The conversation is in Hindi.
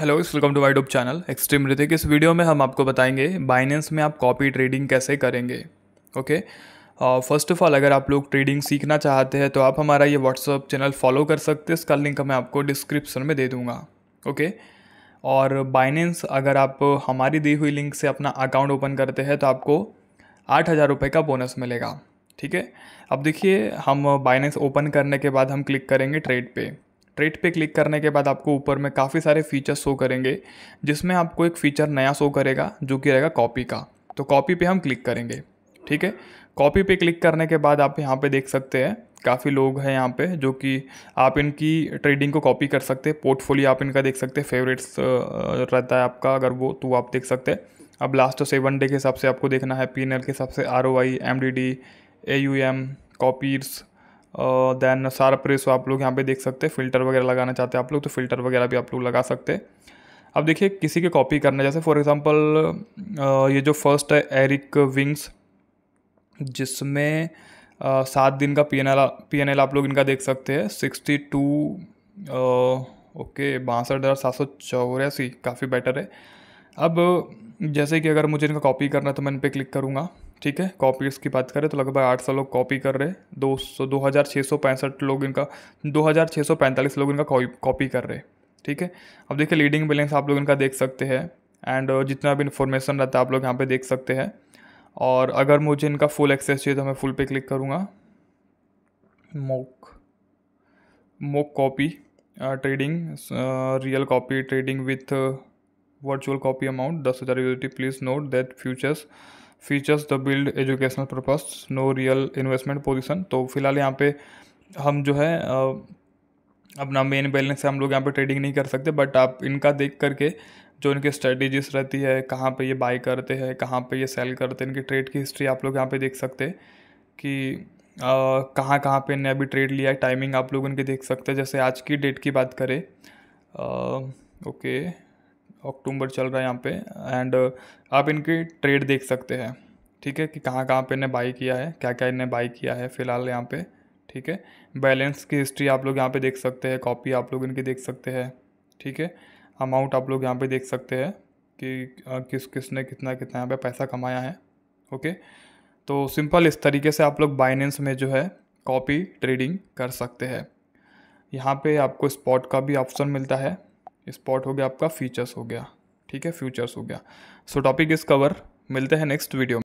हेलो वेलकम टू वाइडोप चैनल एक्सट्रीम ऋतिक इस वीडियो में हम आपको बताएंगे बाइनेंस में आप कॉपी ट्रेडिंग कैसे करेंगे ओके फर्स्ट ऑफ ऑल अगर आप लोग ट्रेडिंग सीखना चाहते हैं तो आप हमारा ये व्हाट्सअप चैनल फॉलो कर सकते हैं इसका लिंक मैं आपको डिस्क्रिप्शन में दे दूँगा ओके okay? और बाइनेंस अगर आप हमारी दी हुई लिंक से अपना अकाउंट ओपन करते हैं तो आपको आठ हज़ार रुपये का बोनस मिलेगा ठीक है अब देखिए हम बाइनेंस ओपन करने के बाद हम क्लिक करेंगे ट्रेड पे ट्रेड पे क्लिक करने के बाद आपको ऊपर में काफ़ी सारे फ़ीचर्स शो करेंगे जिसमें आपको एक फ़ीचर नया शो करेगा जो कि रहेगा कॉपी का तो कॉपी पे हम क्लिक करेंगे ठीक है कॉपी पे क्लिक करने के बाद आप यहाँ पे देख सकते हैं काफ़ी लोग हैं यहाँ पे जो कि आप इनकी ट्रेडिंग को कॉपी कर सकते हैं पोर्टफोलियो आप इनका देख सकते हैं फेवरेट्स रहता है आपका अगर वो तो आप देख सकते हैं अब लास्ट सेवन डे के हिसाब से आपको देखना है पी के हिसाब से R O I M D D A U M copies then सारा प्रेस आप लोग यहाँ पे देख सकते हैं फ़िल्टर वगैरह लगाना चाहते हैं आप लोग तो फ़िल्टर वगैरह भी आप लोग लगा सकते हैं अब देखिए किसी के कॉपी करना जैसे फॉर एग्जांपल ये जो फर्स्ट है एरिक विंग्स जिसमें सात दिन का पी एन एल आप लोग इनका देख सकते हैं सिक्सटी टू ओके बासठ हज़ार सात सौ चौरासी काफ़ी बेटर है अब जैसे कि अगर मुझे इनका कॉपी करना है तो मैं इन पर क्लिक करूँगा ठीक है कॉपीज की बात करें तो लगभग आठ सौ लोग कॉपी कर रहे हैं दो सौ दो हज़ार छः सौ पैंसठ लोग इनका दो हज़ार छः सौ पैंतालीस लोग इनका कॉपी कर रहे हैं ठीक है अब देखिए लीडिंग बैलेंस आप लोग इनका देख सकते हैं एंड uh, जितना भी इन्फॉर्मेशन रहता है आप लोग यहाँ पे देख सकते हैं और अगर मुझे इनका फुल एक्सेस चाहिए तो मैं फुल पे क्लिक करूँगा mock mock copy trading real copy trading with virtual copy amount दस हज़ार UT please note that futures features the build educational purpose no real investment position तो फिलहाल यहाँ पे हम जो है अपना मेन बैलेंस से हम लोग यहाँ पे ट्रेडिंग नहीं कर सकते बट आप इनका देख करके जो इनकी स्ट्रेटेजीज रहती है कहाँ पे ये बाई करते हैं कहाँ पे ये सेल करते हैं इनकी ट्रेड की हिस्ट्री आप लोग यहाँ पे देख सकते हैं कि कहाँ कहाँ पे इनने अभी ट्रेड लिया है टाइमिंग आप लोग इनके देख सकते हैं जैसे आज की डेट की बात करें आ, ओके अक्टूबर चल रहा है यहाँ पे एंड uh, आप इनकी ट्रेड देख सकते हैं ठीक है कि कहाँ कहाँ पे इन्हें बाई किया है क्या क्या इन्हें बाई किया है फ़िलहाल यहाँ पे ठीक है बैलेंस की हिस्ट्री आप लोग यहाँ पे देख सकते हैं कॉपी आप लोग इनकी देख सकते हैं ठीक है अमाउंट आप लोग यहाँ पे देख सकते हैं कि uh, किस किसने कितना कितना यहाँ पे पैसा कमाया है ओके तो सिंपल इस तरीके से आप लोग बाइनेंस में जो है कॉपी ट्रेडिंग कर सकते हैं यहाँ पे आपको स्पॉट का भी ऑप्शन मिलता है स्पॉट हो गया आपका फीचर्स हो गया ठीक है फ्यूचर्स हो गया सो टॉपिक इज कवर मिलते हैं नेक्स्ट वीडियो